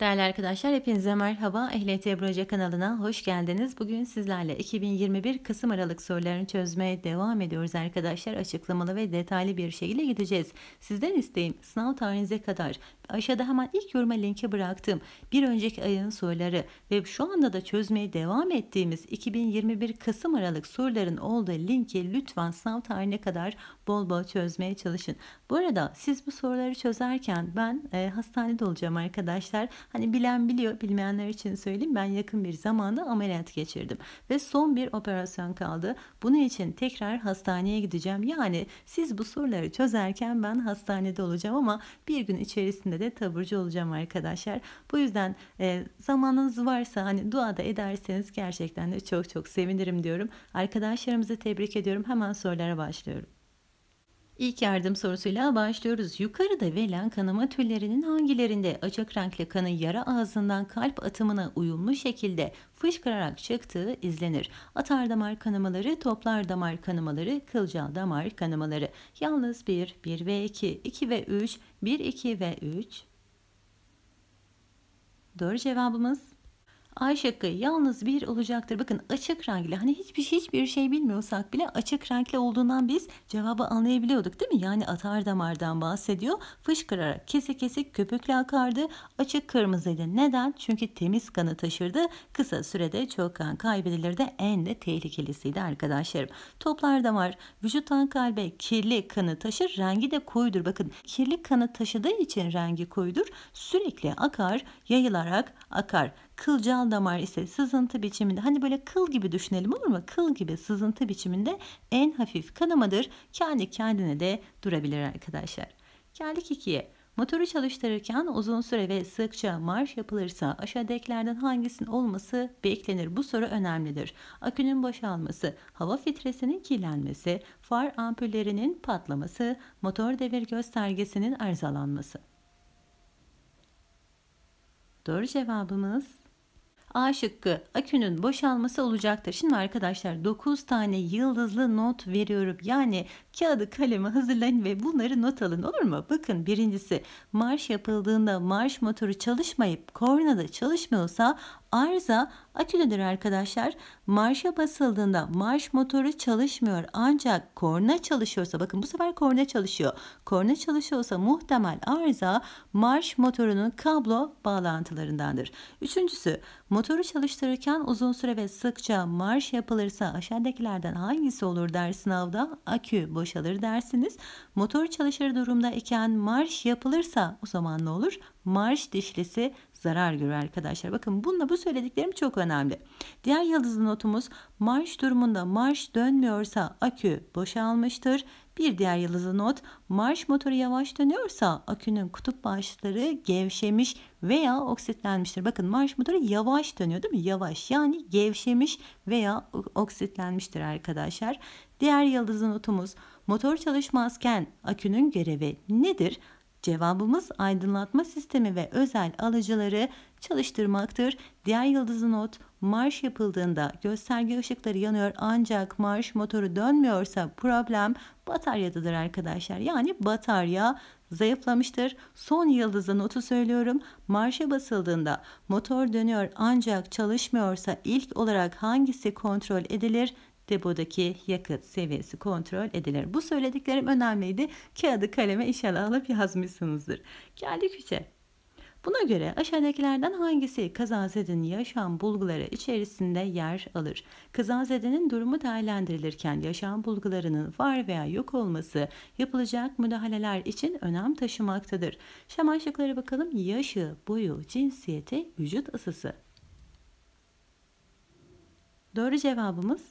Değerli arkadaşlar hepinize merhaba. Ehliyet Ebruca kanalına hoş geldiniz. Bugün sizlerle 2021 Kasım Aralık sorularını çözmeye devam ediyoruz arkadaşlar. Açıklamalı ve detaylı bir şekilde gideceğiz. Sizden isteğim sınav tarihinize kadar aşağıda hemen ilk yoruma linki bıraktım. Bir önceki ayın soruları ve şu anda da çözmeye devam ettiğimiz 2021 Kasım Aralık soruların olduğu linki lütfen sınav tarihine kadar bol bol çözmeye çalışın. Bu arada siz bu soruları çözerken ben e, hastanede olacağım arkadaşlar. Hani bilen biliyor, bilmeyenler için söyleyeyim. Ben yakın bir zamanda ameliyat geçirdim ve son bir operasyon kaldı. Bunun için tekrar hastaneye gideceğim. Yani siz bu soruları çözerken ben hastanede olacağım ama bir gün içerisinde de taburcu olacağım arkadaşlar. Bu yüzden e, zamanınız varsa hani dua da ederseniz gerçekten de çok çok sevinirim diyorum. Arkadaşlarımızı tebrik ediyorum. Hemen sorulara başlıyorum. İlk yardım sorusuyla başlıyoruz. Yukarıda verilen kanama türlerinin hangilerinde açık renkli kanın yara ağzından kalp atımına uyumlu şekilde fışkırarak çıktığı izlenir. Atar damar kanamaları, toplar damar kanamaları, kılcal damar kanamaları. Yalnız 1, 1 ve 2, 2 ve 3, 1, 2 ve 3. Doğru cevabımız A şıkkı yalnız bir olacaktır. Bakın açık renkli hani hiçbir hiçbir şey bilmiyorsak bile açık renkli olduğundan biz cevabı anlayabiliyorduk değil mi? Yani atar damardan bahsediyor. Fışkırarak kesik kesik köpükle akardı. Açık kırmızıydı. Neden? Çünkü temiz kanı taşırdı. Kısa sürede çok kan kaybedilir de en de tehlikelisiydi arkadaşlarım. Toplar damar vücuttan kalbe kirli kanı taşır. Rengi de koyudur. Bakın kirli kanı taşıdığı için rengi koyudur. Sürekli akar, yayılarak akar. Kılcal damar ise sızıntı biçiminde hani böyle kıl gibi düşünelim olur mu? Kıl gibi sızıntı biçiminde en hafif kanamadır. Kendi kendine de durabilir arkadaşlar. Geldik ikiye. Motoru çalıştırırken uzun süre ve sıkça marş yapılırsa aşağıdakilerden hangisinin olması beklenir? Bu soru önemlidir. Akünün boşalması, hava filtresinin kirlenmesi, far ampullerinin patlaması, motor devir göstergesinin arızalanması. Doğru cevabımız A şıkkı akünün boşalması olacaktır. Şimdi arkadaşlar 9 tane yıldızlı not veriyorum. Yani kağıdı kalemi hazırlayın ve bunları not alın olur mu? Bakın birincisi marş yapıldığında marş motoru çalışmayıp korna da çalışmıyorsa Arıza Atilla'dır arkadaşlar. Marşa basıldığında marş motoru çalışmıyor ancak korna çalışıyorsa bakın bu sefer korna çalışıyor. Korna çalışıyorsa muhtemel arıza marş motorunun kablo bağlantılarındandır. Üçüncüsü motoru çalıştırırken uzun süre ve sıkça marş yapılırsa aşağıdakilerden hangisi olur der sınavda akü boşalır dersiniz. Motor çalışır durumda iken marş yapılırsa o zaman ne olur? Marş dişlisi zarar görür arkadaşlar. Bakın bununla bu söylediklerim çok önemli. Diğer yıldızlı notumuz marş durumunda marş dönmüyorsa akü boşalmıştır. Bir diğer yıldızlı not marş motoru yavaş dönüyorsa akünün kutup bağışları gevşemiş veya oksitlenmiştir. Bakın marş motoru yavaş dönüyor değil mi? Yavaş yani gevşemiş veya oksitlenmiştir arkadaşlar. Diğer yıldızlı notumuz motor çalışmazken akünün görevi nedir? Cevabımız aydınlatma sistemi ve özel alıcıları çalıştırmaktır. Diğer yıldızı not marş yapıldığında gösterge ışıkları yanıyor ancak marş motoru dönmüyorsa problem bataryadadır arkadaşlar. Yani batarya zayıflamıştır. Son yıldızın notu söylüyorum. Marşa basıldığında motor dönüyor ancak çalışmıyorsa ilk olarak hangisi kontrol edilir? depodaki yakıt seviyesi kontrol edilir. Bu söylediklerim önemliydi. Kağıdı kaleme inşallah alıp yazmışsınızdır. Geldik 3'e. Buna göre aşağıdakilerden hangisi kazazedenin yaşam bulguları içerisinde yer alır? Kazazedenin durumu değerlendirilirken yaşam bulgularının var veya yok olması yapılacak müdahaleler için önem taşımaktadır. Şema bakalım. Yaşı, boyu, cinsiyeti, vücut ısısı. Doğru cevabımız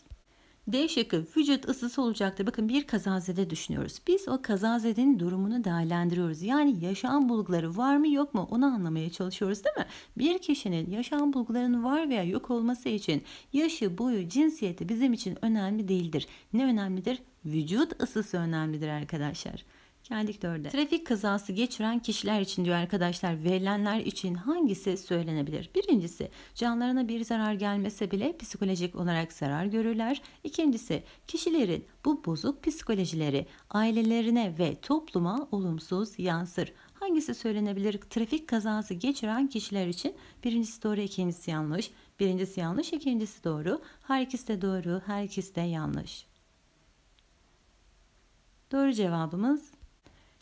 D şıkkı vücut ısısı olacaktır. Bakın bir kazazede düşünüyoruz. Biz o kazazedenin durumunu değerlendiriyoruz. Yani yaşam bulguları var mı yok mu onu anlamaya çalışıyoruz değil mi? Bir kişinin yaşam bulgularının var veya yok olması için yaşı, boyu, cinsiyeti bizim için önemli değildir. Ne önemlidir? Vücut ısısı önemlidir arkadaşlar. Geldik dörde. Trafik kazası geçiren kişiler için diyor arkadaşlar verilenler için hangisi söylenebilir? Birincisi canlarına bir zarar gelmese bile psikolojik olarak zarar görürler. İkincisi kişilerin bu bozuk psikolojileri ailelerine ve topluma olumsuz yansır. Hangisi söylenebilir? Trafik kazası geçiren kişiler için birincisi doğru ikincisi yanlış. Birincisi yanlış ikincisi doğru. Her ikisi de doğru her ikisi de yanlış. Doğru cevabımız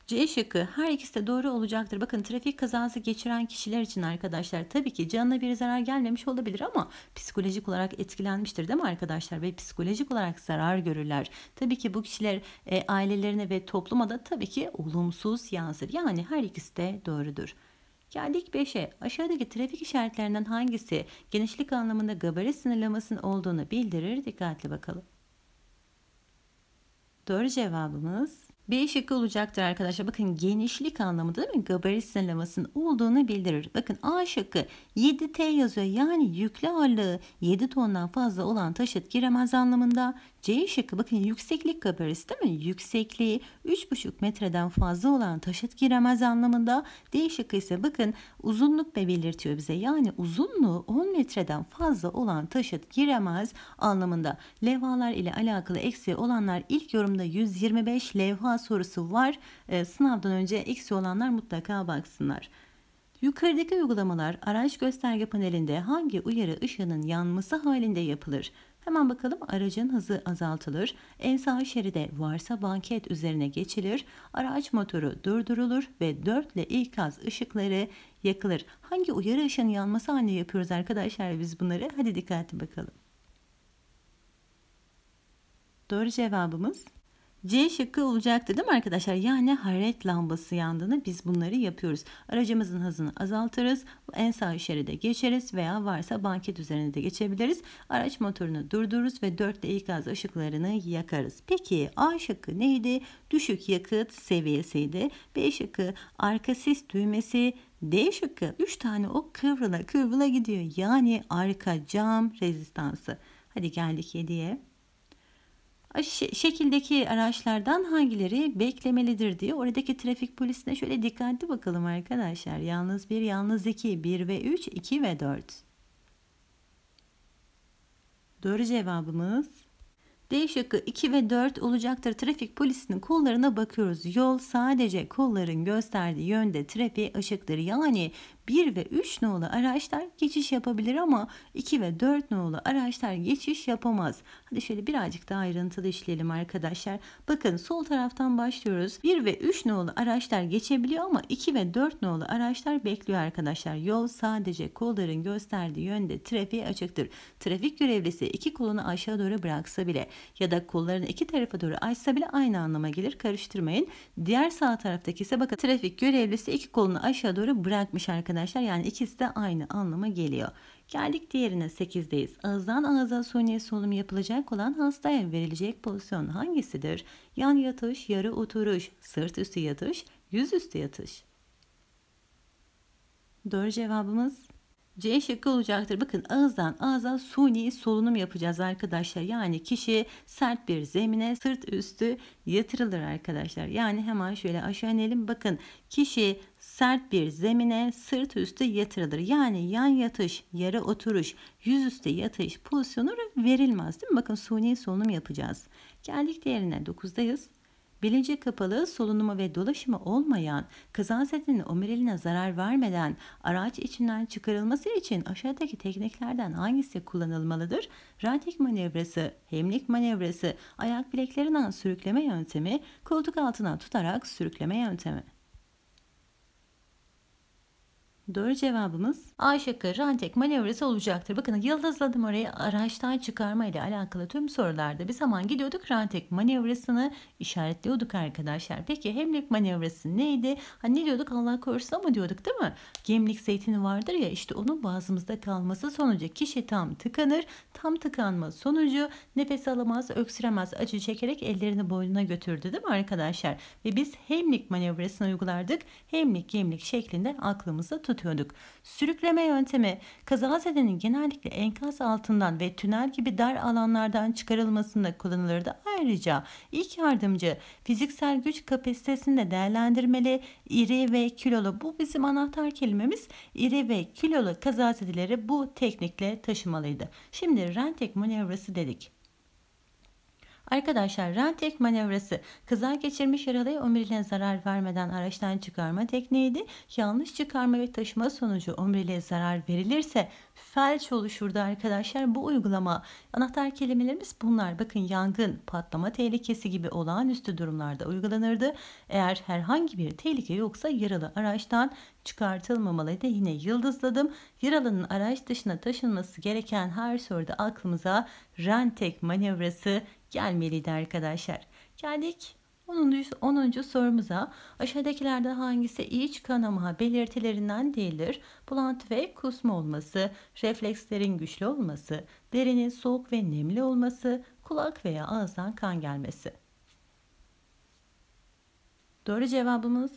C şıkkı her ikisi de doğru olacaktır. Bakın trafik kazası geçiren kişiler için arkadaşlar tabii ki canına bir zarar gelmemiş olabilir ama psikolojik olarak etkilenmiştir değil mi arkadaşlar? Ve psikolojik olarak zarar görürler. Tabii ki bu kişiler e, ailelerine ve topluma da tabii ki olumsuz yansır. Yani her ikisi de doğrudur. Geldik 5'e. Aşağıdaki trafik işaretlerinden hangisi genişlik anlamında gabarit sınırlamasının olduğunu bildirir? Dikkatli bakalım. Doğru cevabımız B şıkkı olacaktır arkadaşlar. Bakın genişlik anlamında değil mi? Gabarit sınırlamasının olduğunu bildirir. Bakın A şıkkı 7T yazıyor. Yani yüklü ağırlığı 7 tondan fazla olan taşıt giremez anlamında. C şıkkı bakın yükseklik gabarisi değil mi? Yüksekliği 3,5 metreden fazla olan taşıt giremez anlamında. D şıkkı ise bakın uzunluk da belirtiyor bize. Yani uzunluğu 10 metreden fazla olan taşıt giremez anlamında. Levhalar ile alakalı eksiği olanlar ilk yorumda 125 levha sorusu var. E, sınavdan önce eksi olanlar mutlaka baksınlar. Yukarıdaki uygulamalar araç gösterge panelinde hangi uyarı ışığının yanması halinde yapılır? Hemen bakalım aracın hızı azaltılır, en sağ şeride varsa banket üzerine geçilir, araç motoru durdurulur ve 4 ile ilk ikaz ışıkları yakılır. Hangi uyarı ışığının yanması halinde yapıyoruz arkadaşlar biz bunları? Hadi dikkatli bakalım. Doğru cevabımız C şıkkı olacaktı değil mi arkadaşlar? Yani hararet lambası yandığını biz bunları yapıyoruz. Aracımızın hızını azaltırız. En sağ şeride geçeriz veya varsa banket üzerine de geçebiliriz. Araç motorunu durdururuz ve 4 ile ilk gaz ışıklarını yakarız. Peki A şıkkı neydi? Düşük yakıt seviyesiydi. B şıkkı arka sis düğmesi D şıkkı 3 tane o kıvrıla kıvrıla gidiyor. Yani arka cam rezistansı. Hadi geldik 7'ye şekildeki araçlardan hangileri beklemelidir diye oradaki trafik polisine şöyle dikkatli bakalım arkadaşlar. Yalnız 1, yalnız 2, 1 ve 3, 2 ve 4. Doğru cevabımız D şıkkı 2 ve 4 olacaktır. Trafik polisinin kollarına bakıyoruz. Yol sadece kolların gösterdiği yönde trafiğe ışıktır. Yani 1 ve 3 nolu araçlar geçiş yapabilir ama 2 ve 4 nolu araçlar geçiş yapamaz. Hadi şöyle birazcık daha ayrıntılı işleyelim arkadaşlar. Bakın sol taraftan başlıyoruz. 1 ve 3 nolu araçlar geçebiliyor ama 2 ve 4 nolu araçlar bekliyor arkadaşlar. Yol sadece kolların gösterdiği yönde trafiğe açıktır. Trafik görevlisi iki kolunu aşağı doğru bıraksa bile ya da kollarını iki tarafa doğru açsa bile aynı anlama gelir. Karıştırmayın. Diğer sağ taraftaki ise bakın trafik görevlisi iki kolunu aşağı doğru bırakmış arkadaşlar arkadaşlar. Yani ikisi de aynı anlama geliyor. Geldik diğerine 8'deyiz. Ağızdan ağza suni solum yapılacak olan hastaya verilecek pozisyon hangisidir? Yan yatış, yarı oturuş, sırt üstü yatış, yüz üstü yatış. Doğru cevabımız C şıkkı olacaktır. Bakın ağızdan ağza suni solunum yapacağız arkadaşlar. Yani kişi sert bir zemine sırt üstü yatırılır arkadaşlar. Yani hemen şöyle aşağı inelim. Bakın kişi sert bir zemine sırt üstü yatırılır. Yani yan yatış, yere oturuş, yüz üstü yatış pozisyonu verilmez değil mi? Bakın suni solunum yapacağız. Geldik diğerine 9'dayız. Bilince kapalı, solunumu ve dolaşımı olmayan, kazazetinin omuriliğine zarar vermeden araç içinden çıkarılması için aşağıdaki tekniklerden hangisi kullanılmalıdır? Ratik manevrası, hemlik manevrası, ayak bileklerinden sürükleme yöntemi, koltuk altına tutarak sürükleme yöntemi. Doğru cevabımız A şıkkı Rantek manevrası olacaktır. Bakın yıldızladım orayı araçtan çıkarma ile alakalı tüm sorularda bir zaman gidiyorduk Rantek manevrasını işaretliyorduk arkadaşlar. Peki Hemlik manevrası neydi? Hani ne diyorduk Allah korusun ama diyorduk değil mi? Gemlik zeytini vardır ya işte onun boğazımızda kalması sonucu kişi tam tıkanır. Tam tıkanma sonucu nefes alamaz, öksüremez, acı çekerek ellerini boynuna götürdü değil mi arkadaşlar? Ve biz Hemlik manevrasını uygulardık. Hemlik gemlik şeklinde aklımızda tut anlatıyorduk. Sürükleme yöntemi kazazedenin genellikle enkaz altından ve tünel gibi dar alanlardan çıkarılmasında kullanılırdı. Ayrıca ilk yardımcı fiziksel güç kapasitesini de değerlendirmeli. iri ve kilolu bu bizim anahtar kelimemiz. iri ve kilolu kazazedeleri bu teknikle taşımalıydı. Şimdi Rentek manevrası dedik. Arkadaşlar rantek manevrası kaza geçirmiş yaralıyı omuriliğe zarar vermeden araçtan çıkarma tekniğiydi. Yanlış çıkarma ve taşıma sonucu omuriliğe zarar verilirse felç oluşurdu arkadaşlar. Bu uygulama anahtar kelimelerimiz bunlar. Bakın yangın, patlama tehlikesi gibi olağanüstü durumlarda uygulanırdı. Eğer herhangi bir tehlike yoksa yaralı araçtan çıkartılmamalıydı. Yine yıldızladım. Yaralının araç dışına taşınması gereken her soruda aklımıza rantek manevrası gelmeliydi arkadaşlar. Geldik 10. 10. sorumuza aşağıdakilerden hangisi iç kanama belirtilerinden değildir? Bulantı ve kusma olması, reflekslerin güçlü olması, derinin soğuk ve nemli olması, kulak veya ağızdan kan gelmesi. Doğru cevabımız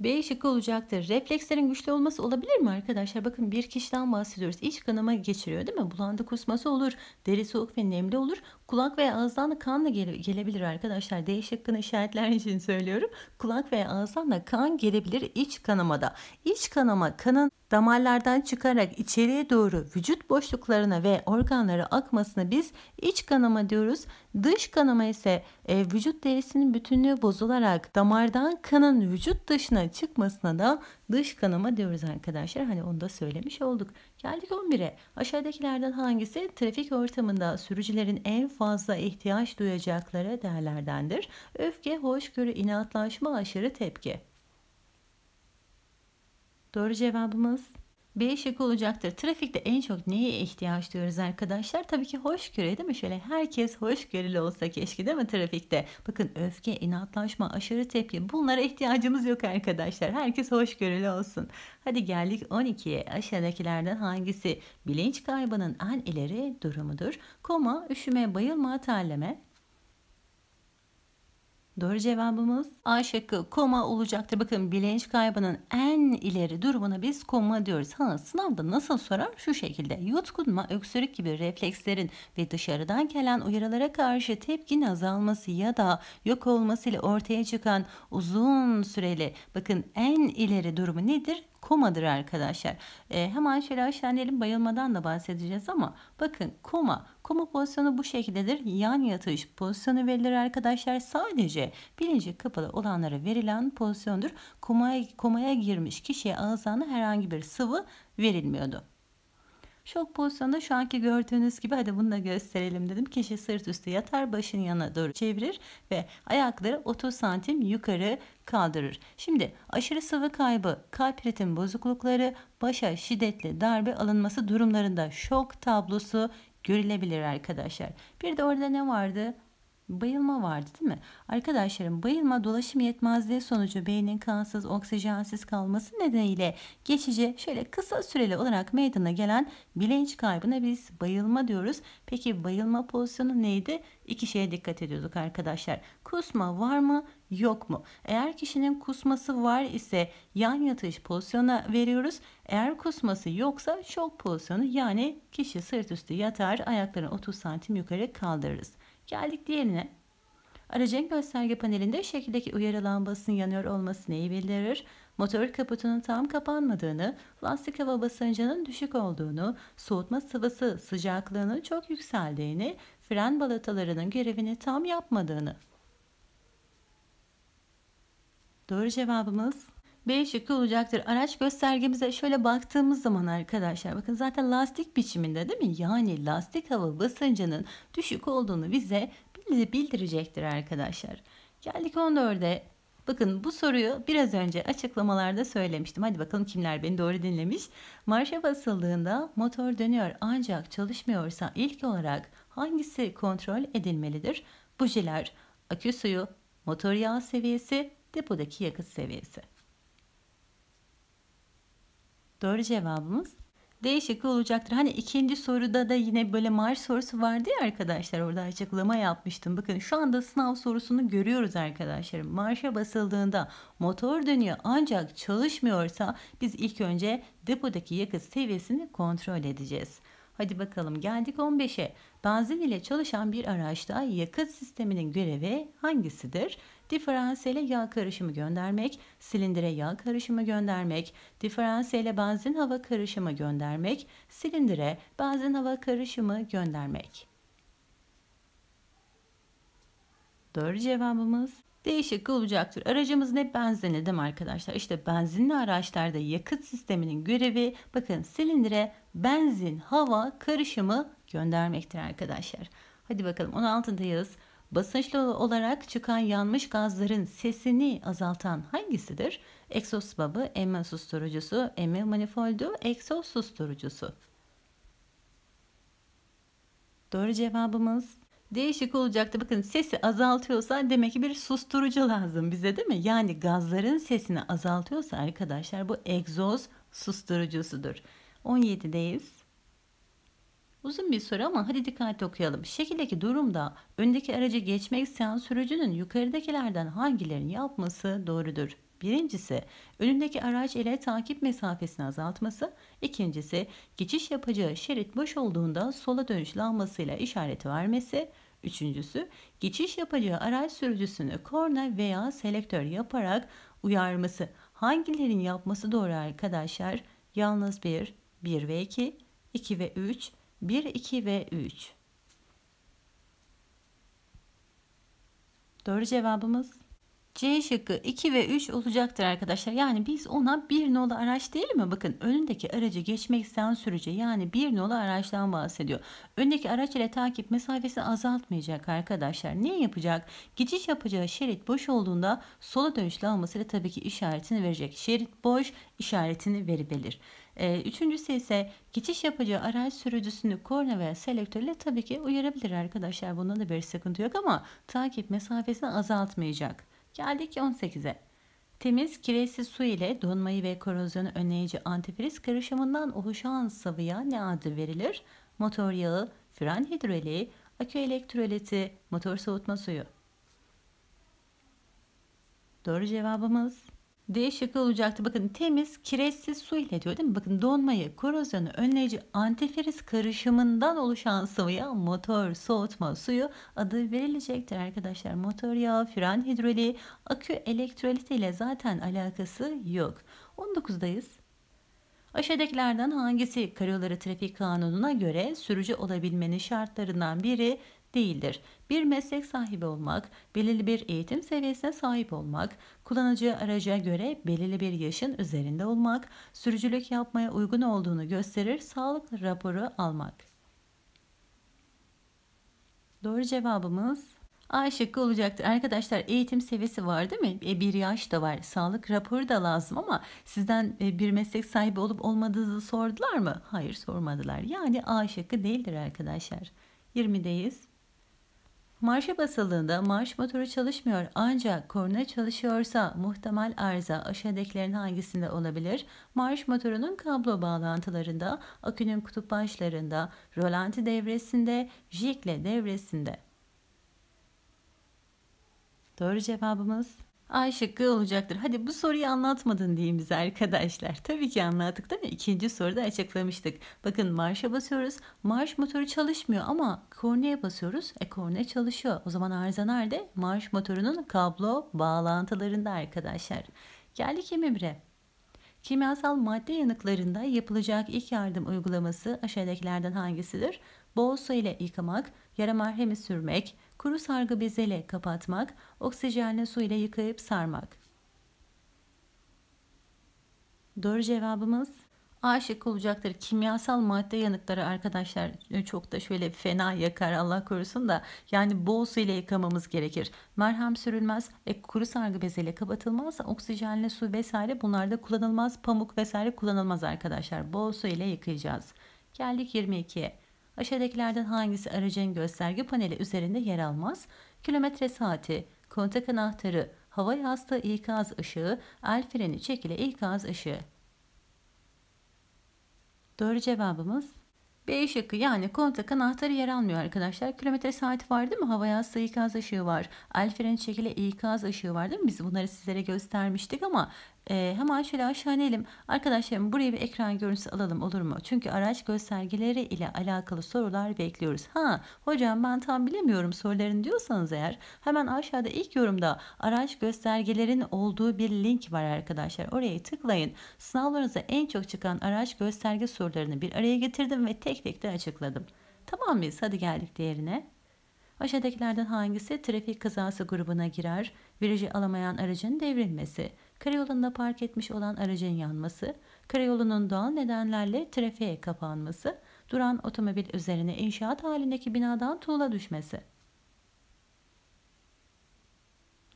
B şıkkı olacaktır. Reflekslerin güçlü olması olabilir mi arkadaşlar? Bakın bir kişiden bahsediyoruz. İç kanama geçiriyor değil mi? Bulantı kusması olur. Deri soğuk ve nemli olur. Kulak veya ağızdan da kan da gele gelebilir arkadaşlar. D şıkkını işaretler için söylüyorum. Kulak veya ağızdan da kan gelebilir iç kanamada. İç kanama kanın damarlardan çıkarak içeriye doğru vücut boşluklarına ve organlara akmasını biz iç kanama diyoruz. Dış kanama ise e, vücut derisinin bütünlüğü bozularak damardan kanın vücut dışına çıkmasına da dış kanama diyoruz arkadaşlar. Hani onu da söylemiş olduk. Geldik 11'e. Aşağıdakilerden hangisi trafik ortamında sürücülerin en fazla ihtiyaç duyacakları değerlerdendir? Öfke, hoşgörü, inatlaşma, aşırı tepki. Doğru cevabımız B şık olacaktır. Trafikte en çok neye ihtiyaç duyuyoruz arkadaşlar? Tabii ki hoşgörü değil mi? Şöyle herkes hoşgörülü olsa keşke değil mi trafikte? Bakın öfke, inatlaşma, aşırı tepki bunlara ihtiyacımız yok arkadaşlar. Herkes hoşgörülü olsun. Hadi geldik 12'ye. Aşağıdakilerden hangisi bilinç kaybının en ileri durumudur? Koma, üşüme, bayılma, terleme, Doğru cevabımız A şıkkı koma olacaktır. Bakın bilinç kaybının en ileri durumuna biz koma diyoruz. Ha sınavda nasıl sorar? Şu şekilde. Yutkunma, öksürük gibi reflekslerin ve dışarıdan gelen uyarılara karşı tepkin azalması ya da yok olması ile ortaya çıkan uzun süreli bakın en ileri durumu nedir? komadır arkadaşlar. E, hemen şöyle aşağı inelim bayılmadan da bahsedeceğiz ama bakın koma. Koma pozisyonu bu şekildedir. Yan yatış pozisyonu verilir arkadaşlar. Sadece bilinci kapalı olanlara verilen pozisyondur. Komaya, komaya girmiş kişiye ağızdan herhangi bir sıvı verilmiyordu. Şok pozisyonda şu anki gördüğünüz gibi hadi bunu da gösterelim dedim. Kişi sırt üstü yatar başını yana doğru çevirir ve ayakları 30 santim yukarı kaldırır. Şimdi aşırı sıvı kaybı, kalp ritim bozuklukları, başa şiddetli darbe alınması durumlarında şok tablosu görülebilir arkadaşlar. Bir de orada ne vardı? bayılma vardı değil mi? Arkadaşlarım bayılma dolaşım yetmezliği sonucu beynin kansız, oksijensiz kalması nedeniyle geçici şöyle kısa süreli olarak meydana gelen bilinç kaybına biz bayılma diyoruz. Peki bayılma pozisyonu neydi? İki şeye dikkat ediyorduk arkadaşlar. Kusma var mı? Yok mu? Eğer kişinin kusması var ise yan yatış pozisyona veriyoruz. Eğer kusması yoksa şok pozisyonu yani kişi sırt üstü yatar ayaklarını 30 santim yukarı kaldırırız. Geldik diğerine. Aracın gösterge panelinde şekildeki uyarı lambasının yanıyor olması neyi bildirir? Motor kaputunun tam kapanmadığını, lastik hava basıncının düşük olduğunu, soğutma sıvısı sıcaklığının çok yükseldiğini, fren balatalarının görevini tam yapmadığını. Doğru cevabımız B şıkkı olacaktır. Araç göstergemize şöyle baktığımız zaman arkadaşlar bakın zaten lastik biçiminde değil mi? Yani lastik hava basıncının düşük olduğunu bize bildirecektir arkadaşlar. Geldik 14'e. Bakın bu soruyu biraz önce açıklamalarda söylemiştim. Hadi bakalım kimler beni doğru dinlemiş. Marşa basıldığında motor dönüyor ancak çalışmıyorsa ilk olarak hangisi kontrol edilmelidir? Bujiler, akü suyu, motor yağ seviyesi, depodaki yakıt seviyesi. Doğru cevabımız D şıkkı olacaktır. Hani ikinci soruda da yine böyle marş sorusu vardı ya arkadaşlar orada açıklama yapmıştım. Bakın şu anda sınav sorusunu görüyoruz arkadaşlar. Marşa basıldığında motor dönüyor ancak çalışmıyorsa biz ilk önce depodaki yakıt seviyesini kontrol edeceğiz. Hadi bakalım geldik 15'e. Benzin ile çalışan bir araçta yakıt sisteminin görevi hangisidir? diferansiyele yağ karışımı göndermek, silindire yağ karışımı göndermek, diferansiyele benzin hava karışımı göndermek, silindire benzin hava karışımı göndermek. Doğru cevabımız değişik olacaktır. Aracımız ne benzinli değil mi arkadaşlar? İşte benzinli araçlarda yakıt sisteminin görevi bakın silindire benzin hava karışımı göndermektir arkadaşlar. Hadi bakalım yaz. Basınçlı olarak çıkan yanmış gazların sesini azaltan hangisidir? Egzoz babı, emme susturucusu, emme manifoldu, egzoz susturucusu. Doğru cevabımız değişik olacaktı. Bakın sesi azaltıyorsa demek ki bir susturucu lazım bize değil mi? Yani gazların sesini azaltıyorsa arkadaşlar bu egzoz susturucusudur. 17'deyiz. Uzun bir soru ama hadi dikkatli okuyalım. Şekildeki durumda öndeki aracı geçmek isteyen sürücünün yukarıdakilerden hangilerini yapması doğrudur? Birincisi önündeki araç ile takip mesafesini azaltması. İkincisi geçiş yapacağı şerit boş olduğunda sola dönüş lambasıyla işareti vermesi. Üçüncüsü geçiş yapacağı araç sürücüsünü korna veya selektör yaparak uyarması. Hangilerin yapması doğru arkadaşlar? Yalnız 1, 1 ve 2, 2 ve 3, 1, 2 ve 3. Doğru cevabımız C şıkkı 2 ve 3 olacaktır arkadaşlar. Yani biz ona bir nolu araç değil mi? Bakın önündeki aracı geçmek isteyen sürücü yani bir nolu araçtan bahsediyor. Öndeki araç ile takip mesafesi azaltmayacak arkadaşlar. Ne yapacak? Geçiş yapacağı şerit boş olduğunda sola dönüşlü almasıyla tabii ki işaretini verecek. Şerit boş işaretini verilir. Ee, üçüncüsü ise geçiş yapacağı araç sürücüsünü korna veya selektörle tabii ki uyarabilir arkadaşlar. Bunda da bir sıkıntı yok ama takip mesafesini azaltmayacak. Geldik 18'e. Temiz kiresiz su ile donmayı ve korozyonu önleyici antifriz karışımından oluşan sıvıya ne adı verilir? Motor yağı, fren hidroliği, akü elektroliti, motor soğutma suyu. Doğru cevabımız D şıkkı olacaktı. Bakın temiz, kireçsiz su ile diyor değil mi? Bakın donmayı, korozyonu önleyici antifriz karışımından oluşan sıvıya motor soğutma suyu adı verilecektir arkadaşlar. Motor yağı, fren hidroliği, akü elektrolit ile zaten alakası yok. 19'dayız. Aşağıdakilerden hangisi karayolları trafik kanununa göre sürücü olabilmenin şartlarından biri değildir. Bir meslek sahibi olmak, belirli bir eğitim seviyesine sahip olmak, kullanıcı araca göre belirli bir yaşın üzerinde olmak, sürücülük yapmaya uygun olduğunu gösterir sağlık raporu almak. Doğru cevabımız A şıkkı olacaktır. Arkadaşlar eğitim seviyesi var değil mi? E, bir yaş da var. Sağlık raporu da lazım ama sizden e, bir meslek sahibi olup olmadığınızı sordular mı? Hayır sormadılar. Yani A şıkkı değildir arkadaşlar. 20'deyiz. Marşa basıldığında marş motoru çalışmıyor ancak korna çalışıyorsa muhtemel arıza aşağıdakilerin hangisinde olabilir? Marş motorunun kablo bağlantılarında, akünün kutup başlarında, rolanti devresinde, jikle devresinde. Doğru cevabımız A şıkkı olacaktır. Hadi bu soruyu anlatmadın diyeyim bize arkadaşlar. Tabii ki anlattık değil mi? İkinci soruda açıklamıştık. Bakın marşa basıyoruz. Marş motoru çalışmıyor ama korneye basıyoruz. E korne çalışıyor. O zaman arıza nerede? Marş motorunun kablo bağlantılarında arkadaşlar. Geldik 21'e. Kimyasal madde yanıklarında yapılacak ilk yardım uygulaması aşağıdakilerden hangisidir? Bol su ile yıkamak, yara merhemi sürmek, kuru sargı bezele kapatmak, oksijenli su ile yıkayıp sarmak. Doğru cevabımız A şıkkı olacaktır. Kimyasal madde yanıkları arkadaşlar e, çok da şöyle fena yakar Allah korusun da yani bol su ile yıkamamız gerekir. Merhem sürülmez, e, kuru sargı bezeyle kapatılmaz, oksijenli su vesaire bunlarda kullanılmaz, pamuk vesaire kullanılmaz arkadaşlar. Bol su ile yıkayacağız. Geldik 22'ye. Aşağıdakilerden hangisi aracın gösterge paneli üzerinde yer almaz? Kilometre saati, kontak anahtarı, hava yastığı ikaz ışığı, el freni çekili ikaz ışığı. Doğru cevabımız B şıkkı yani kontak anahtarı yer almıyor arkadaşlar. Kilometre saati var değil mi? Hava yastığı ikaz ışığı var. El freni çekili ikaz ışığı var değil mi? Biz bunları sizlere göstermiştik ama ee, hemen şöyle aşağı inelim. Arkadaşlarım buraya bir ekran görüntüsü alalım olur mu? Çünkü araç göstergeleri ile alakalı sorular bekliyoruz. Ha hocam ben tam bilemiyorum soruların diyorsanız eğer hemen aşağıda ilk yorumda araç göstergelerin olduğu bir link var arkadaşlar. Oraya tıklayın. Sınavlarınıza en çok çıkan araç gösterge sorularını bir araya getirdim ve tek tek de açıkladım. Tamam mıyız? Hadi geldik diğerine. Aşağıdakilerden hangisi trafik kazası grubuna girer? Virajı alamayan aracın devrilmesi karayolunda park etmiş olan aracın yanması, karayolunun doğal nedenlerle trafiğe kapanması, duran otomobil üzerine inşaat halindeki binadan tuğla düşmesi.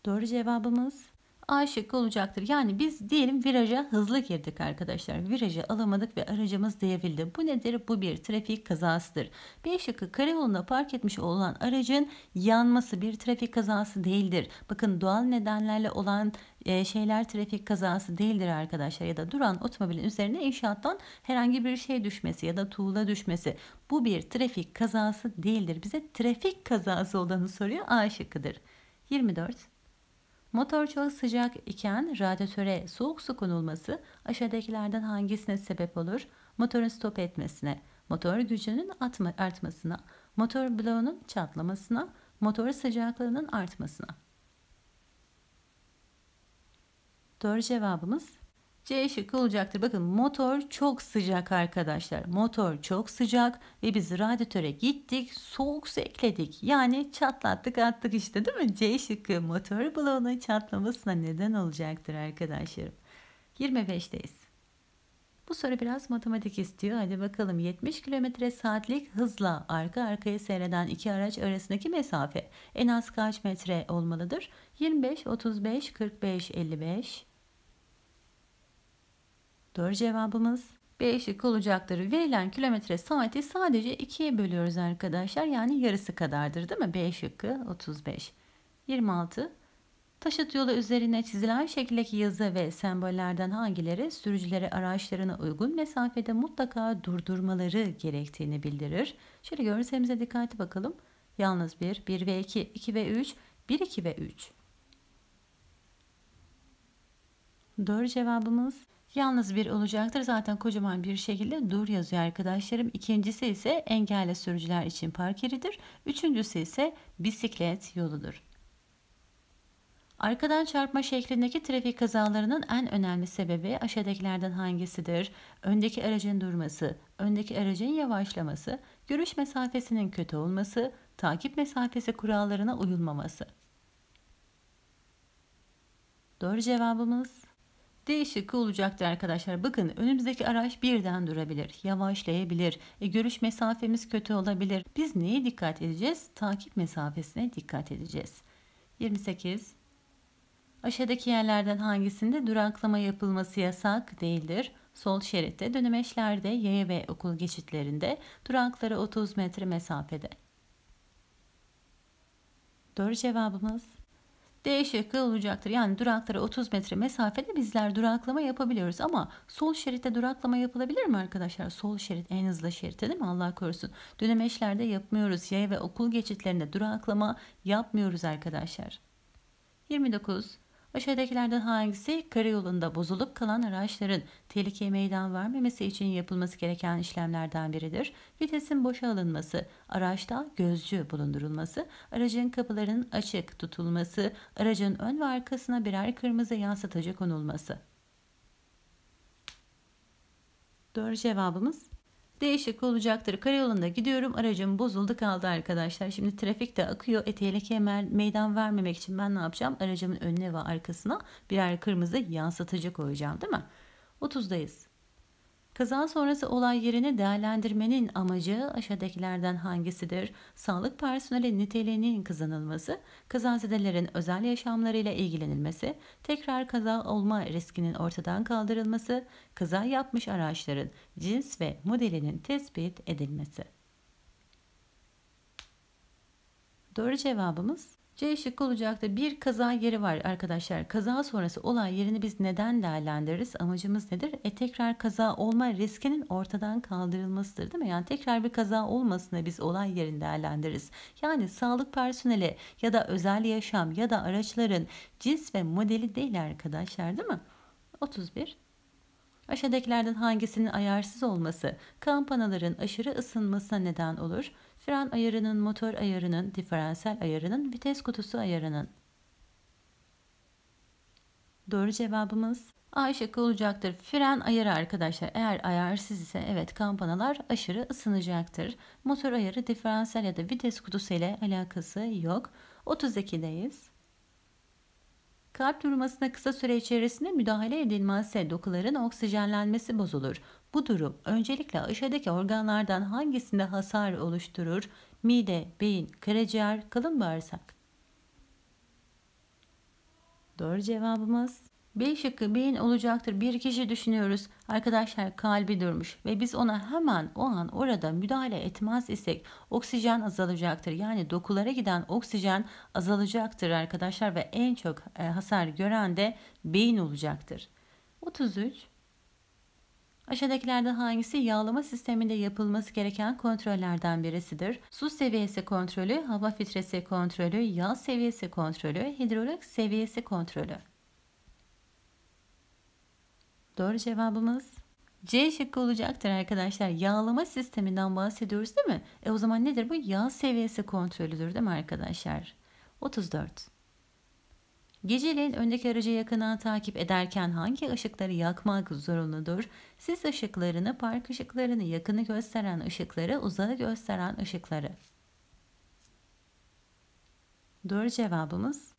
Doğru cevabımız A şıkkı olacaktır. Yani biz diyelim viraja hızlı girdik arkadaşlar. Viraja alamadık ve aracımız devrildi. Bu nedir? Bu bir trafik kazasıdır. B şıkkı karayoluna park etmiş olan aracın yanması bir trafik kazası değildir. Bakın doğal nedenlerle olan e, şeyler trafik kazası değildir arkadaşlar ya da duran otomobilin üzerine inşaattan herhangi bir şey düşmesi ya da tuğla düşmesi bu bir trafik kazası değildir. Bize trafik kazası olanı soruyor A şıkkıdır. 24 Motor çok sıcak iken radyatöre soğuk su konulması aşağıdakilerden hangisine sebep olur? Motorun stop etmesine, motor gücünün atma, artmasına, motor bloğunun çatlamasına, motor sıcaklığının artmasına. Doğru cevabımız C şıkkı olacaktır. Bakın motor çok sıcak arkadaşlar. Motor çok sıcak ve biz radyatöre gittik. Soğuk su ekledik. Yani çatlattık attık işte değil mi? C şıkkı motor bloğunun çatlamasına neden olacaktır arkadaşlarım. 25'teyiz. Bu soru biraz matematik istiyor. Hadi bakalım 70 km saatlik hızla arka arkaya seyreden iki araç arasındaki mesafe en az kaç metre olmalıdır? 25, 35, 45, 55, Doğru cevabımız B şık olacaktır. Verilen kilometre saati sadece 2'ye bölüyoruz arkadaşlar. Yani yarısı kadardır değil mi? B şıkkı 35. 26. Taşıt yolu üzerine çizilen şekildeki yazı ve sembollerden hangileri sürücülere araçlarına uygun mesafede mutlaka durdurmaları gerektiğini bildirir. Şöyle görselimize dikkatli bakalım. Yalnız 1, 1 ve 2, 2 ve 3, 1, 2 ve 3. Doğru cevabımız Yalnız bir olacaktır. Zaten kocaman bir şekilde dur yazıyor arkadaşlarım. İkincisi ise engelli sürücüler için park yeridir. Üçüncüsü ise bisiklet yoludur. Arkadan çarpma şeklindeki trafik kazalarının en önemli sebebi aşağıdakilerden hangisidir? Öndeki aracın durması, öndeki aracın yavaşlaması, görüş mesafesinin kötü olması, takip mesafesi kurallarına uyulmaması. Doğru cevabımız Değişik olacaktır arkadaşlar. Bakın önümüzdeki araç birden durabilir, yavaşlayabilir, e, görüş mesafemiz kötü olabilir. Biz neye dikkat edeceğiz? Takip mesafesine dikkat edeceğiz. 28. Aşağıdaki yerlerden hangisinde duraklama yapılması yasak değildir? Sol şeritte, dönemeçlerde, yaya ve okul geçitlerinde, duraklara 30 metre mesafede. Doğru cevabımız D şıkkı olacaktır. Yani duraklara 30 metre mesafede bizler duraklama yapabiliyoruz ama sol şeritte duraklama yapılabilir mi arkadaşlar? Sol şerit en hızlı şerit değil mi Allah korusun? Dönemeçlerde yapmıyoruz. Yay ve okul geçitlerinde duraklama yapmıyoruz arkadaşlar. 29 Aşağıdakilerden hangisi karayolunda bozulup kalan araçların tehlikeye meydan vermemesi için yapılması gereken işlemlerden biridir? Vitesin boşa alınması, araçta gözcü bulundurulması, aracın kapılarının açık tutulması, aracın ön ve arkasına birer kırmızı yansıtıcı konulması. Doğru cevabımız Değişik şıkkı olacaktır. Karayolunda gidiyorum. Aracım bozuldu kaldı arkadaşlar. Şimdi trafik de akıyor. E tehlikeye meydan vermemek için ben ne yapacağım? Aracımın önüne ve arkasına birer kırmızı yansıtıcı koyacağım değil mi? 30'dayız. Kaza sonrası olay yerini değerlendirmenin amacı aşağıdakilerden hangisidir? Sağlık personeli niteliğinin kazanılması, kazazedelerin özel yaşamlarıyla ilgilenilmesi, tekrar kaza olma riskinin ortadan kaldırılması, kaza yapmış araçların cins ve modelinin tespit edilmesi. Doğru cevabımız C şıkkı olacaktı. Bir kaza yeri var arkadaşlar. Kaza sonrası olay yerini biz neden değerlendiririz? Amacımız nedir? E tekrar kaza olma riskinin ortadan kaldırılmasıdır değil mi? Yani tekrar bir kaza olmasına biz olay yerini değerlendiririz. Yani sağlık personeli ya da özel yaşam ya da araçların cins ve modeli değil arkadaşlar değil mi? 31. Aşağıdakilerden hangisinin ayarsız olması kampanaların aşırı ısınmasına neden olur? fren ayarının, motor ayarının, diferansiyel ayarının, vites kutusu ayarının. Doğru cevabımız A şıkkı olacaktır. Fren ayarı arkadaşlar eğer ayarsız ise evet kampanalar aşırı ısınacaktır. Motor ayarı diferansiyel ya da vites kutusu ile alakası yok. 32'deyiz. Kalp durmasına kısa süre içerisinde müdahale edilmezse dokuların oksijenlenmesi bozulur. Bu durum öncelikle aşağıdaki organlardan hangisinde hasar oluşturur? Mide, beyin, karaciğer, kalın bağırsak. Doğru cevabımız B şıkkı beyin olacaktır. Bir kişi düşünüyoruz. Arkadaşlar kalbi durmuş ve biz ona hemen o an orada müdahale etmez isek oksijen azalacaktır. Yani dokulara giden oksijen azalacaktır arkadaşlar ve en çok e, hasar gören de beyin olacaktır. 33 Aşağıdakilerden hangisi yağlama sisteminde yapılması gereken kontrollerden birisidir? Su seviyesi kontrolü, hava filtresi kontrolü, yağ seviyesi kontrolü, hidrolik seviyesi kontrolü. Doğru cevabımız C şıkkı olacaktır arkadaşlar. Yağlama sisteminden bahsediyoruz değil mi? E o zaman nedir bu? Yağ seviyesi kontrolüdür değil mi arkadaşlar? 34. Geceleyin öndeki aracı yakından takip ederken hangi ışıkları yakmak zorunludur? Siz ışıklarını, park ışıklarını, yakını gösteren ışıkları, uzağı gösteren ışıkları. Doğru cevabımız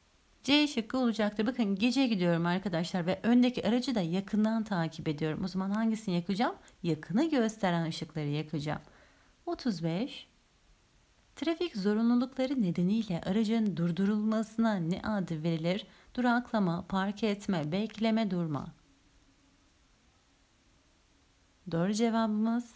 C şıkkı olacaktır. Bakın gece gidiyorum arkadaşlar ve öndeki aracı da yakından takip ediyorum. O zaman hangisini yakacağım? Yakını gösteren ışıkları yakacağım. 35 Trafik zorunlulukları nedeniyle aracın durdurulmasına ne adı verilir? Duraklama, park etme, bekleme durma. Doğru cevabımız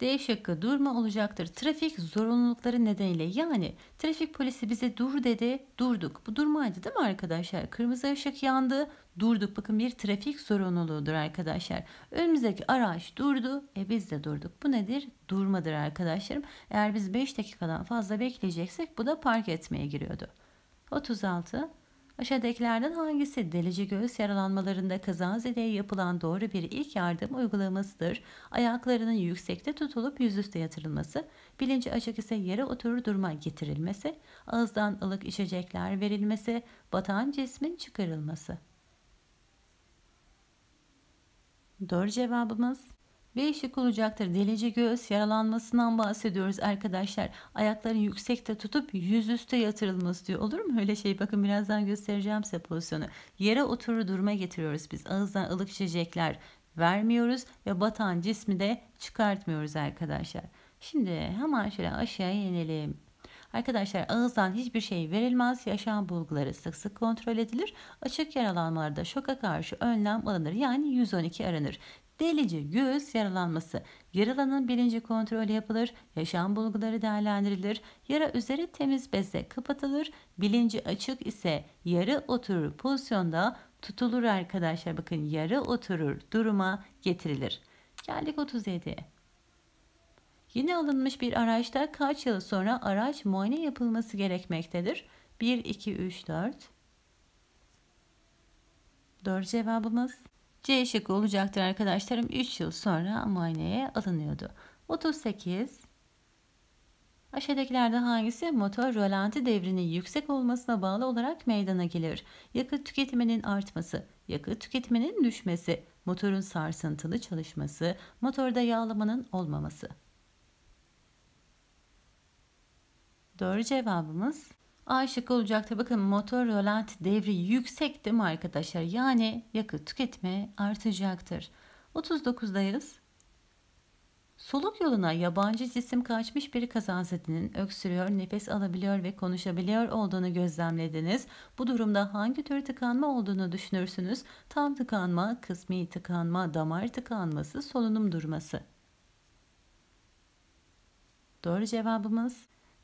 D şıkkı durma olacaktır. Trafik zorunlulukları nedeniyle yani trafik polisi bize dur dedi durduk. Bu durmaydı değil mi arkadaşlar? Kırmızı ışık yandı durduk. Bakın bir trafik zorunluluğudur arkadaşlar. Önümüzdeki araç durdu. E biz de durduk. Bu nedir? Durmadır arkadaşlarım. Eğer biz 5 dakikadan fazla bekleyeceksek bu da park etmeye giriyordu. 36 Aşağıdakilerden hangisi delici göğüs yaralanmalarında kazazedeye yapılan doğru bir ilk yardım uygulamasıdır? Ayaklarının yüksekte tutulup yüzüstü yatırılması, bilinci açık ise yere oturur durma getirilmesi, ağızdan ılık içecekler verilmesi, batan cismin çıkarılması. Doğru cevabımız B şık olacaktır. Delece göğüs yaralanmasından bahsediyoruz arkadaşlar. Ayakların yüksekte tutup yüzüstü yatırılması diyor. Olur mu öyle şey? Bakın birazdan göstereceğim size pozisyonu. Yere oturur duruma getiriyoruz biz. Ağızdan ılık içecekler vermiyoruz ve batan cismi de çıkartmıyoruz arkadaşlar. Şimdi hemen şöyle aşağıya inelim. Arkadaşlar ağızdan hiçbir şey verilmez. Yaşam bulguları sık sık kontrol edilir. Açık yaralanmalarda şoka karşı önlem alınır. Yani 112 aranır. Delici göğüs yaralanması. Yaralanın bilinci kontrolü yapılır, yaşam bulguları değerlendirilir, yara üzeri temiz bezle kapatılır, bilinci açık ise yarı oturur pozisyonda tutulur arkadaşlar. Bakın yarı oturur duruma getirilir. Geldik 37. Yeni alınmış bir araçta kaç yıl sonra araç muayene yapılması gerekmektedir? 1, 2, 3, 4. Doğru cevabımız C şıkkı olacaktır arkadaşlarım. 3 yıl sonra muayeneye alınıyordu. 38 Aşağıdakilerde hangisi motor rölanti devrinin yüksek olmasına bağlı olarak meydana gelir? Yakıt tüketiminin artması, yakıt tüketiminin düşmesi, motorun sarsıntılı çalışması, motorda yağlamanın olmaması. Doğru cevabımız A şıkkı olacaktır. Bakın motor rölanti devri yüksek değil mi arkadaşlar? Yani yakıt tüketme artacaktır. 39'dayız. Soluk yoluna yabancı cisim kaçmış bir kazansızının öksürüyor, nefes alabiliyor ve konuşabiliyor olduğunu gözlemlediniz. Bu durumda hangi tür tıkanma olduğunu düşünürsünüz? Tam tıkanma, kısmi tıkanma, damar tıkanması, solunum durması. Doğru cevabımız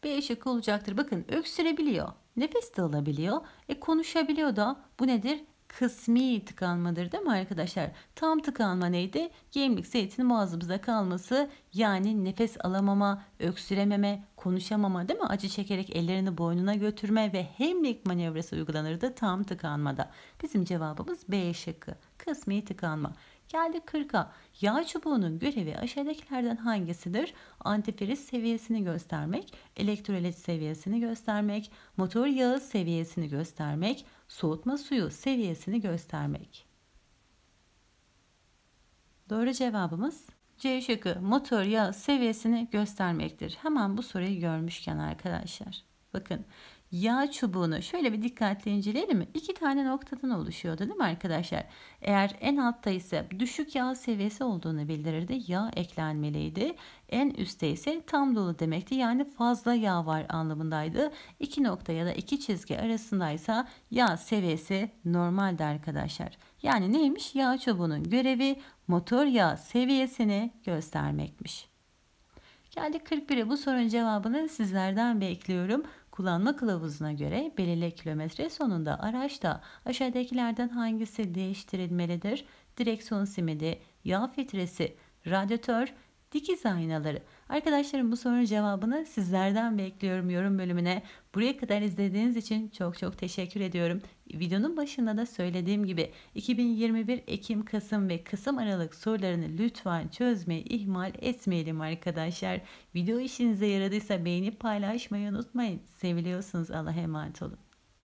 B şıkkı olacaktır. Bakın öksürebiliyor. Nefes de alabiliyor. E konuşabiliyor da bu nedir? Kısmi tıkanmadır değil mi arkadaşlar? Tam tıkanma neydi? Gemlik zeytinin boğazımızda kalması yani nefes alamama, öksürememe, konuşamama değil mi? Acı çekerek ellerini boynuna götürme ve hemlik manevrası uygulanırdı tam tıkanmada. Bizim cevabımız B şıkkı. Kısmi tıkanma. Geldi 40'a. Yağ çubuğunun görevi aşağıdakilerden hangisidir? Antifriz seviyesini göstermek, elektrolit seviyesini göstermek, motor yağı seviyesini göstermek, soğutma suyu seviyesini göstermek. Doğru cevabımız C şıkkı motor yağı seviyesini göstermektir. Hemen bu soruyu görmüşken arkadaşlar. Bakın yağ çubuğunu şöyle bir dikkatli inceleyelim mi? İki tane noktadan oluşuyordu değil mi arkadaşlar? Eğer en altta ise düşük yağ seviyesi olduğunu bildirirdi. Yağ eklenmeliydi. En üstte ise tam dolu demekti. Yani fazla yağ var anlamındaydı. İki nokta ya da iki çizgi arasındaysa yağ seviyesi normaldi arkadaşlar. Yani neymiş? Yağ çubuğunun görevi motor yağ seviyesini göstermekmiş. Geldik 41'e bu sorunun cevabını sizlerden bekliyorum. Kullanma kılavuzuna göre belirli kilometre sonunda araçta aşağıdakilerden hangisi değiştirilmelidir? Direksiyon simidi, yağ filtresi, radyatör, dikiz aynaları Arkadaşlarım bu sorunun cevabını sizlerden bekliyorum yorum bölümüne. Buraya kadar izlediğiniz için çok çok teşekkür ediyorum. Videonun başında da söylediğim gibi 2021 Ekim, Kasım ve Kasım Aralık sorularını lütfen çözmeyi ihmal etmeyelim arkadaşlar. Video işinize yaradıysa beğenip paylaşmayı unutmayın. Seviliyorsunuz Allah'a emanet olun.